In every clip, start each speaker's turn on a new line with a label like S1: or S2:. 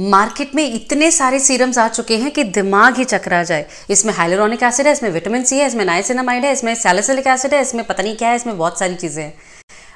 S1: Market में इतने सारे सीरम्स आ चुके हैं कि दिमाग ही चकरा जाए इसमें हाइलोरॉनिक एसिड है इसमें विटामिन सी है इसमें नाइसिनामाइड है इसमें सैलिसिलिक एसिड है इसमें पता नहीं क्या है इसमें बहुत सारी चीज़ें हैं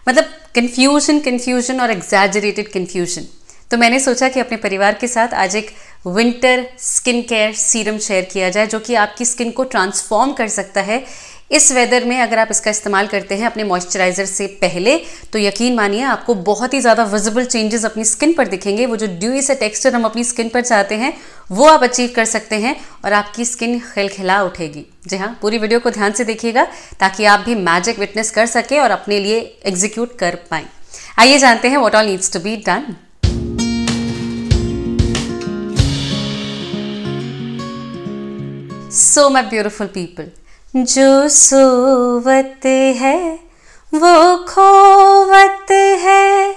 S1: मतलब कन्फ्यूजन कन्फ्यूजन और एग्जैजरेटेड कन्फ्यूजन तो मैंने सोचा कि अपने परिवार के साथ आज एक winter skin care serum share किया जाए जो कि आपकी स्किन को ट्रांसफॉर्म कर सकता है इस वेदर में अगर आप इसका इस्तेमाल करते हैं अपने मॉइस्चराइज़र से पहले तो यकीन मानिए आपको बहुत ही ज़्यादा विजिबल चेंजेस अपनी स्किन पर दिखेंगे वो जो ड्यूई से टेक्सचर हम अपनी स्किन पर चाहते हैं वो आप अचीव कर सकते हैं और आपकी स्किन खिलखिला उठेगी जी हाँ पूरी वीडियो को ध्यान से देखिएगा ताकि आप भी मैजिक विटनेस कर सकें और अपने लिए एग्जीक्यूट कर पाएं आइए जानते हैं what all needs to be done so my beautiful people जो सोवत है वो खोवत है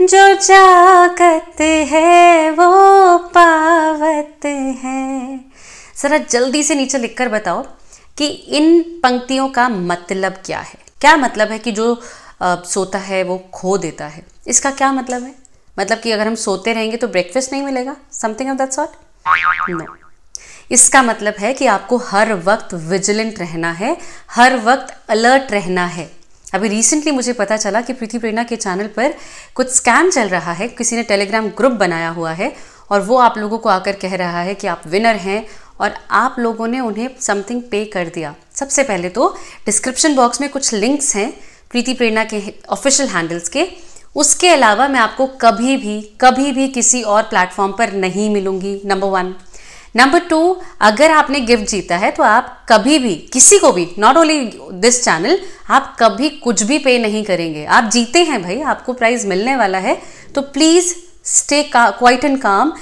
S1: जो जागत है वो पावत है जरा जल्दी से नीचे लिखकर बताओ कि इन पंक्तियों का मतलब क्या है क्या मतलब है कि जो सोता है वो खो देता है इसका क्या मतलब है मतलब कि अगर हम सोते रहेंगे तो ब्रेकफास्ट नहीं मिलेगा something of that sort no इसका मतलब है कि आपको हर वक्त विजिलेंट रहना है हर वक्त अलर्ट रहना है अभी रिसेंटली मुझे पता चला कि प्रीति प्रेरणा के चैनल पर कुछ स्कैम चल रहा है किसी ने टेलीग्राम ग्रुप बनाया हुआ है और वो आप लोगों को आकर कह रहा है कि आप विनर हैं और आप लोगों ने उन्हें समथिंग पे कर दिया सबसे पहले तो डिस्क्रिप्शन बॉक्स में कुछ लिंक्स हैं प्रीति प्रेरणा के ऑफिशियल हैंडल्स के उसके अलावा मैं आपको कभी भी कभी भी किसी और प्लेटफॉर्म पर नहीं मिलूंगी नंबर वन नंबर टू अगर आपने गिफ्ट जीता है तो आप कभी भी किसी को भी नॉट ओनली दिस चैनल आप कभी कुछ भी पे नहीं करेंगे आप जीते हैं भाई आपको प्राइज मिलने वाला है तो प्लीज़ स्टे क्वाइट एंड काम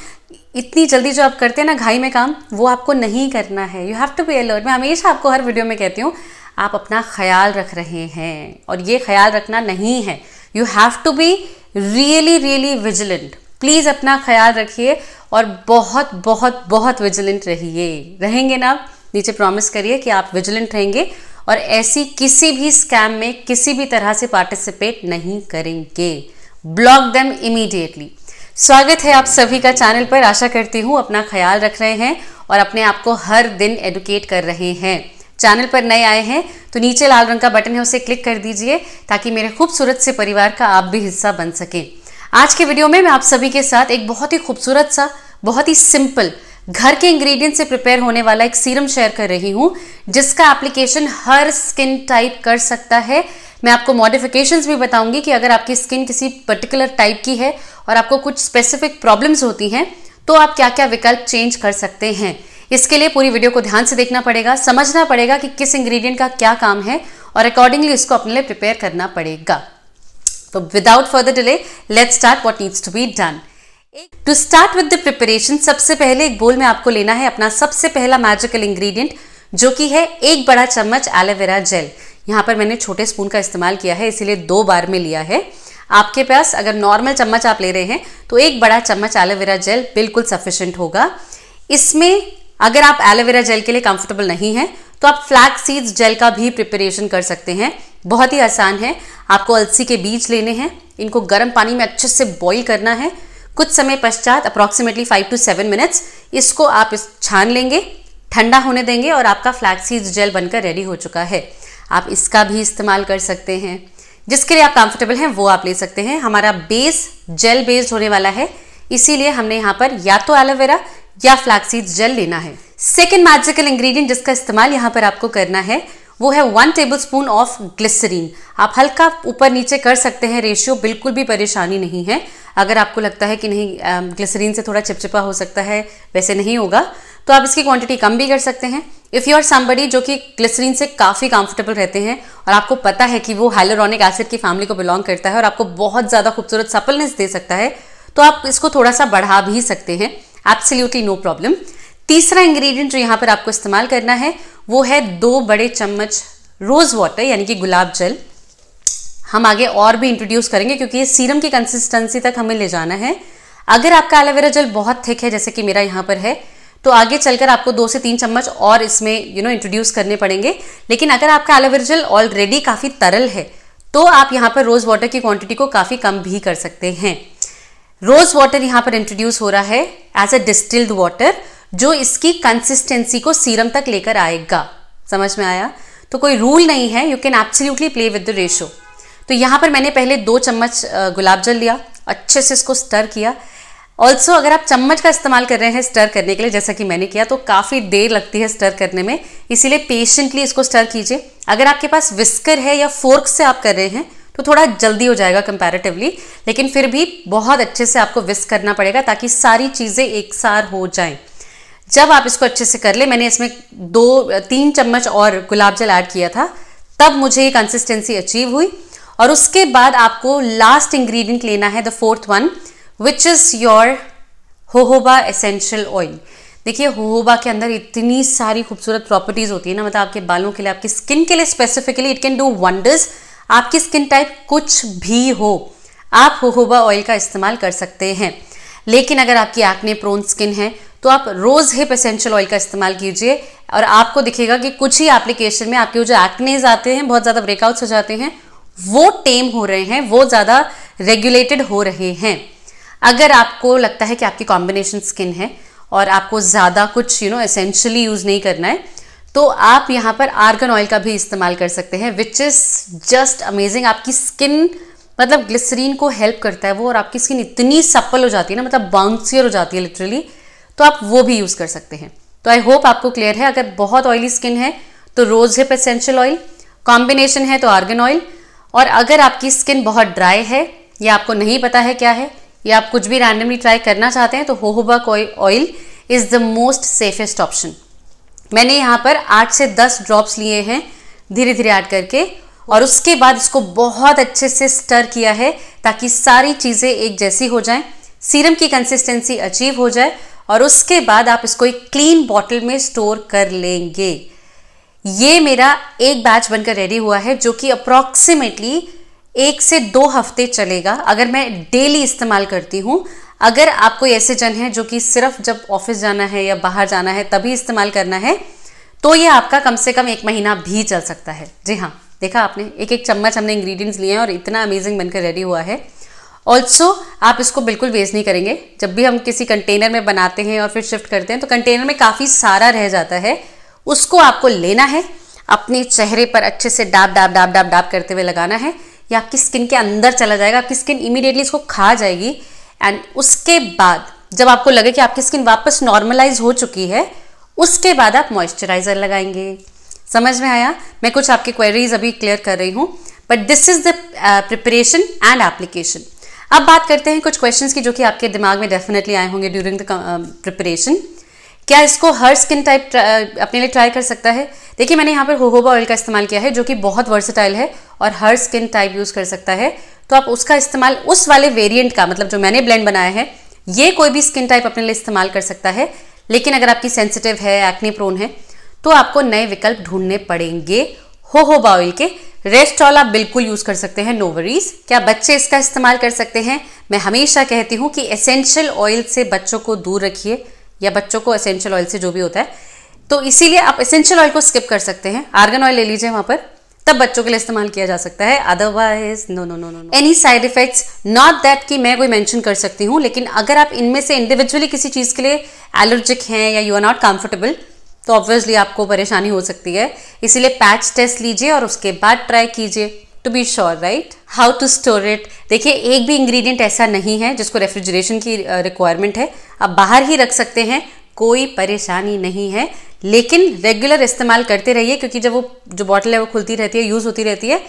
S1: इतनी जल्दी जो आप करते हैं ना घाई में काम वो आपको नहीं करना है you have to be alert मैं हमेशा आपको हर वीडियो में कहती हूँ आप अपना ख्याल रख रहे हैं और ये ख्याल रखना नहीं है you have to be really really vigilant please अपना ख्याल रखिए और बहुत बहुत बहुत विजिलेंट रहिए रहेंगे ना नीचे प्रॉमिस करिए कि आप विजिलेंट रहेंगे और ऐसी किसी भी स्कैम में किसी भी तरह से पार्टिसिपेट नहीं करेंगे ब्लॉक देम इमीडिएटली स्वागत है आप सभी का चैनल पर आशा करती हूँ अपना ख्याल रख रहे हैं और अपने आप को हर दिन एडुकेट कर रहे हैं चैनल पर नए आए हैं तो नीचे लाल रंग का बटन है उसे क्लिक कर दीजिए ताकि मेरे खूबसूरत से परिवार का आप भी हिस्सा बन सकें आज के वीडियो में मैं आप सभी के साथ एक बहुत ही खूबसूरत सा बहुत ही सिंपल घर के इंग्रेडिएंट से प्रिपेयर होने वाला एक सीरम शेयर कर रही हूँ जिसका एप्लीकेशन हर स्किन टाइप कर सकता है मैं आपको मॉडिफिकेशंस भी बताऊंगी कि अगर आपकी स्किन किसी पर्टिकुलर टाइप की है और आपको कुछ स्पेसिफिक प्रॉब्लम्स होती हैं तो आप क्या क्या विकल्प चेंज कर सकते हैं इसके लिए पूरी वीडियो को ध्यान से देखना पड़ेगा समझना पड़ेगा कि किस इंग्रेडिएंट का क्या काम है और अकॉर्डिंगली इसको अपने लिए प्रिपेयर करना पड़ेगा So without further delay, let's start what needs to be done. To start with the preparation सबसे पहले एक बोल में आपको लेना है अपना सबसे पहला मैजिकल इंग्रेडिएंट जो कि है एक बड़ा चम्मच एलोवेरा जेल यहाँ पर मैंने छोटे स्पून का इस्तेमाल किया है इसीलिए दो बार में लिया है आपके पास अगर नॉर्मल चम्मच आप ले रहे हैं तो एक बड़ा चम्मच एलोवेरा जेल बिल्कुल सफिशेंट होगा इसमें अगर आप एलोवेरा जेल के लिए कंफर्टेबल नहीं हैं तो आप फ्लैक्स सीड्स जेल का भी प्रिपरेशन कर सकते हैं बहुत ही आसान है आपको अलसी के बीज लेने हैं इनको गर्म पानी में अच्छे से बॉईल करना है कुछ समय पश्चात approximately five to seven minutes इसको आप इस छान लेंगे ठंडा होने देंगे और आपका फ्लैक्स सीड्स जेल बनकर रेडी हो चुका है आप इसका भी इस्तेमाल कर सकते हैं जिसके लिए आप कंफर्टेबल हैं वो आप ले सकते हैं हमारा बेस जेल बेस्ड होने वाला है इसीलिए हमने यहाँ पर या तो एलोवेरा या फ्लैक्सीड जेल लेना है सेकेंड मैजिकल इंग्रेडिएंट जिसका इस्तेमाल यहाँ पर आपको करना है वो है one tablespoon of glycerine आप हल्का ऊपर नीचे कर सकते हैं रेशियो बिल्कुल भी परेशानी नहीं है अगर आपको लगता है कि नहीं ग्लिसरीन से थोड़ा चिपचिपा हो सकता है वैसे नहीं होगा तो आप इसकी क्वांटिटी कम भी कर सकते हैं इफ़ यू आर समबडी जो कि ग्लिसरीन से काफ़ी कंफर्टेबल रहते हैं और आपको पता है कि वो हाइलोरॉनिक एसिड की फैमिली को बिलोंग करता है और आपको बहुत ज़्यादा खूबसूरत सफलनेस दे सकता है तो आप इसको थोड़ा सा बढ़ा भी सकते हैं एब्सोल्यूटली नो प्रॉब्लम तीसरा इंग्रेडिएंट जो यहाँ पर आपको इस्तेमाल करना है वो है दो बड़े चम्मच रोज़ वाटर यानी कि गुलाब जल हम आगे और भी इंट्रोड्यूस करेंगे क्योंकि ये सीरम की कंसिस्टेंसी तक हमें ले जाना है अगर आपका एलोवेरा जल बहुत थिक है जैसे कि मेरा यहाँ पर है तो आगे चलकर आपको दो से तीन चम्मच और इसमें यू नो इंट्रोड्यूस करने पड़ेंगे लेकिन अगर आपका एलोवेरा जल ऑलरेडी काफ़ी तरल है तो आप यहाँ पर रोज़ वाटर की क्वांटिटी को काफ़ी कम भी कर सकते हैं रोज़ वाटर यहाँ पर इंट्रोड्यूस हो रहा है एज अ डिस्टिल्ड वाटर जो इसकी कंसिस्टेंसी को सीरम तक लेकर आएगा समझ में आया तो कोई रूल नहीं है you can absolutely play with the ratio तो यहाँ पर मैंने पहले दो चम्मच गुलाब जल लिया अच्छे से इसको स्टर किया ऑल्सो अगर आप चम्मच का इस्तेमाल कर रहे हैं स्टर करने के लिए जैसा कि मैंने किया तो काफ़ी देर लगती है स्टर करने में इसीलिए पेशेंटली इसको स्टर कीजिए अगर आपके पास विस्कर है या फोर्क से आप कर रहे हैं तो थोड़ा जल्दी हो जाएगा कंपैरेटिवली लेकिन फिर भी बहुत अच्छे से आपको विस्क करना पड़ेगा ताकि सारी चीज़ें एक सार हो जाएं जब आप इसको अच्छे से कर ले मैंने इसमें दो तीन चम्मच और गुलाब जल ऐड किया था तब मुझे ये कंसिस्टेंसी अचीव हुई और उसके बाद आपको लास्ट इंग्रेडिएंट लेना है the fourth one which is your jojoba essential oil देखिए होहोबा के अंदर इतनी सारी खूबसूरत प्रॉपर्टीज़ होती है ना मतलब आपके बालों के लिए आपकी स्किन के लिए specifically it can do wonders आपकी स्किन टाइप कुछ भी हो आप होहोबा ऑयल का इस्तेमाल कर सकते हैं लेकिन अगर आपकी एक्ने प्रोन स्किन है तो आप रोज़ हिप एसेंशियल ऑयल का इस्तेमाल कीजिए और आपको दिखेगा कि कुछ ही एप्लीकेशन में आपके जो एक्नेज आते हैं बहुत ज़्यादा ब्रेकआउट्स हो जाते हैं वो टेम हो रहे हैं वो ज़्यादा रेगुलेटेड हो रहे हैं अगर आपको लगता है कि आपकी कॉम्बिनेशन स्किन है और आपको ज़्यादा कुछ यू नो एसेंशियली यूज़ नहीं करना है तो आप यहाँ पर आर्गन ऑयल का भी इस्तेमाल कर सकते हैं विच इज़ जस्ट अमेजिंग आपकी स्किन मतलब ग्लिसरीन को हेल्प करता है वो और आपकी स्किन इतनी सप्पल हो जाती है ना मतलब बाउंसियर हो जाती है लिटरली तो आप वो भी यूज़ कर सकते हैं तो आई होप आपको क्लियर है अगर बहुत ऑयली स्किन है तो rose hip essential oil combination है तो आर्गन ऑयल और अगर आपकी स्किन बहुत ड्राई है या आपको नहीं पता है क्या है या आप कुछ भी रैंडमली ट्राई करना चाहते हैं तो jojoba oil is the most safest option मैंने यहाँ पर आठ से दस ड्रॉप्स लिए हैं धीरे धीरे ऐड करके और उसके बाद इसको बहुत अच्छे से स्टर किया है ताकि सारी चीज़ें एक जैसी हो जाएं सीरम की कंसिस्टेंसी अचीव हो जाए और उसके बाद आप इसको एक क्लीन बॉटल में स्टोर कर लेंगे ये मेरा एक बैच बनकर रेडी हुआ है जो कि अप्रॉक्सीमेटली एक से दो हफ्ते चलेगा अगर मैं डेली इस्तेमाल करती हूँ अगर आप कोई ऐसे जन हैं जो कि सिर्फ जब ऑफिस जाना है या बाहर जाना है तभी इस्तेमाल करना है तो ये आपका कम से कम एक महीना भी चल सकता है जी हाँ देखा आपने एक एक चम्मच हमने इंग्रेडिएंट्स लिए हैं और इतना अमेजिंग बनकर रेडी हुआ है ऑल्सो आप इसको बिल्कुल वेस्ट नहीं करेंगे जब भी हम किसी कंटेनर में बनाते हैं और फिर शिफ्ट करते हैं तो कंटेनर में काफ़ी सारा रह जाता है उसको आपको लेना है अपने चेहरे पर अच्छे से डाब डाब डाब डाब डाब करते हुए लगाना है या आपकी स्किन के अंदर चला जाएगा आपकी स्किन इमीडिएटली इसको खा जाएगी एंड उसके बाद जब आपको लगे कि आपकी स्किन वापस नॉर्मलाइज हो चुकी है उसके बाद आप मॉइस्चराइज़र लगाएंगे समझ में आया मैं कुछ आपकी क्वेरीज अभी क्लियर कर रही हूँ but this is the preparation and application अब बात करते हैं कुछ क्वेश्चंस की जो कि आपके दिमाग में डेफिनेटली आए होंगे ड्यूरिंग द प्रिपरेशन क्या इसको हर स्किन टाइप uh, अपने लिए ट्राई कर सकता है देखिए मैंने यहाँ पर होहोबा ऑयल का इस्तेमाल किया है जो कि बहुत वर्सेटाइल है और हर स्किन टाइप यूज़ कर सकता है तो आप उसका इस्तेमाल उस वाले वेरियंट का मतलब जो मैंने ब्लेंड बनाया है ये कोई भी स्किन टाइप अपने लिए इस्तेमाल कर सकता है लेकिन अगर आपकी सेंसिटिव है एक्ने प्रोन है तो आपको नए विकल्प ढूंढने पड़ेंगे होहोबा ऑयल के रेस्ट ऑल आप बिल्कुल यूज़ कर सकते हैं नो वरीज क्या बच्चे इसका इस्तेमाल कर सकते हैं मैं हमेशा कहती हूँ कि एसेंशियल ऑयल से बच्चों को दूर रखिए या बच्चों को एसेंशियल ऑयल से जो भी होता है तो इसीलिए आप एसेंशियल ऑयल को स्किप कर सकते हैं आर्गन ऑयल ले लीजिए वहाँ पर तब बच्चों के लिए इस्तेमाल किया जा सकता है otherwise no no no no any side effects not that कि मैं कोई मेंशन कर सकती हूँ लेकिन अगर आप इनमें से इंडिविजुअली किसी चीज़ के लिए एलर्जिक हैं या यू आर नॉट कंफर्टेबल तो ऑब्वियसली आपको परेशानी हो सकती है इसीलिए पैच टेस्ट लीजिए और उसके बाद ट्राई कीजिए to be sure right how to store it देखिए एक भी इंग्रेडिएंट ऐसा नहीं है जिसको रेफ्रिजरेशन की रिक्वायरमेंट है आप बाहर ही रख सकते हैं कोई परेशानी नहीं है लेकिन रेगुलर इस्तेमाल करते रहिए क्योंकि जब वो जो बॉटल है वो खुलती रहती है यूज़ होती रहती है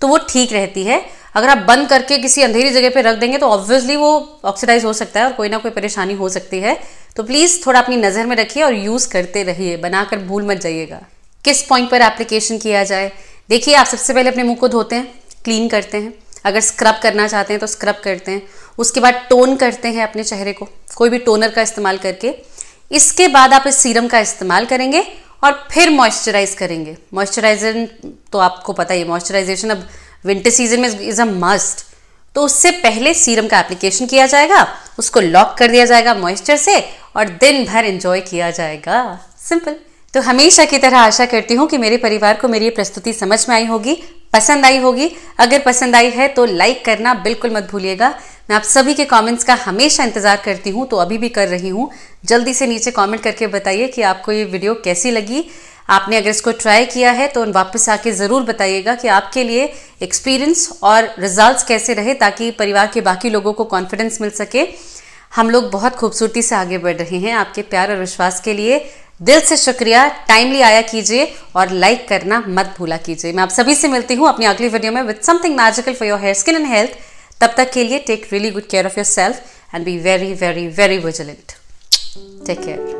S1: तो वो ठीक रहती है अगर आप बंद करके किसी अंधेरी जगह पे रख देंगे तो ऑब्वियसली वो ऑक्सीडाइज हो सकता है और कोई ना कोई परेशानी हो सकती है तो प्लीज़ थोड़ा अपनी नज़र में रखिए और यूज़ करते रहिए बनाकर भूल मत जाइएगा किस पॉइंट पर एप्लीकेशन किया जाए देखिए आप सबसे पहले अपने मुंह को धोते हैं क्लीन करते हैं अगर स्क्रब करना चाहते हैं तो स्क्रब करते हैं उसके बाद टोन करते हैं अपने चेहरे को कोई भी टोनर का इस्तेमाल करके इसके बाद आप इस सीरम का इस्तेमाल करेंगे और फिर मॉइस्चराइज करेंगे मॉइस्चराइजर तो आपको पता ही मॉइस्चराइजेशन अब विंटर सीजन में इज़ अ मस्ट तो उससे पहले सीरम का एप्लीकेशन किया जाएगा उसको लॉक कर दिया जाएगा मॉइस्चर से और दिन भर इंजॉय किया जाएगा सिंपल तो हमेशा की तरह आशा करती हूँ कि मेरे परिवार को मेरी प्रस्तुति समझ में आई होगी पसंद आई होगी अगर पसंद आई है तो लाइक करना बिल्कुल मत भूलिएगा मैं आप सभी के कमेंट्स का हमेशा इंतज़ार करती हूँ तो अभी भी कर रही हूँ जल्दी से नीचे कमेंट करके बताइए कि आपको ये वीडियो कैसी लगी आपने अगर इसको ट्राई किया है तो वापस आके ज़रूर बताइएगा कि आपके लिए एक्सपीरियंस और रिजल्ट कैसे रहे ताकि परिवार के बाकी लोगों को कॉन्फिडेंस मिल सके हम लोग बहुत खूबसूरती से आगे बढ़ रहे हैं आपके प्यार और विश्वास के लिए दिल से शुक्रिया टाइमली आया कीजिए और लाइक करना मत भूला कीजिए मैं आप सभी से मिलती हूँ अपनी अगली वीडियो में with something magical for your hair skin and health तब तक के लिए take really good care of yourself and be very very very vigilant take care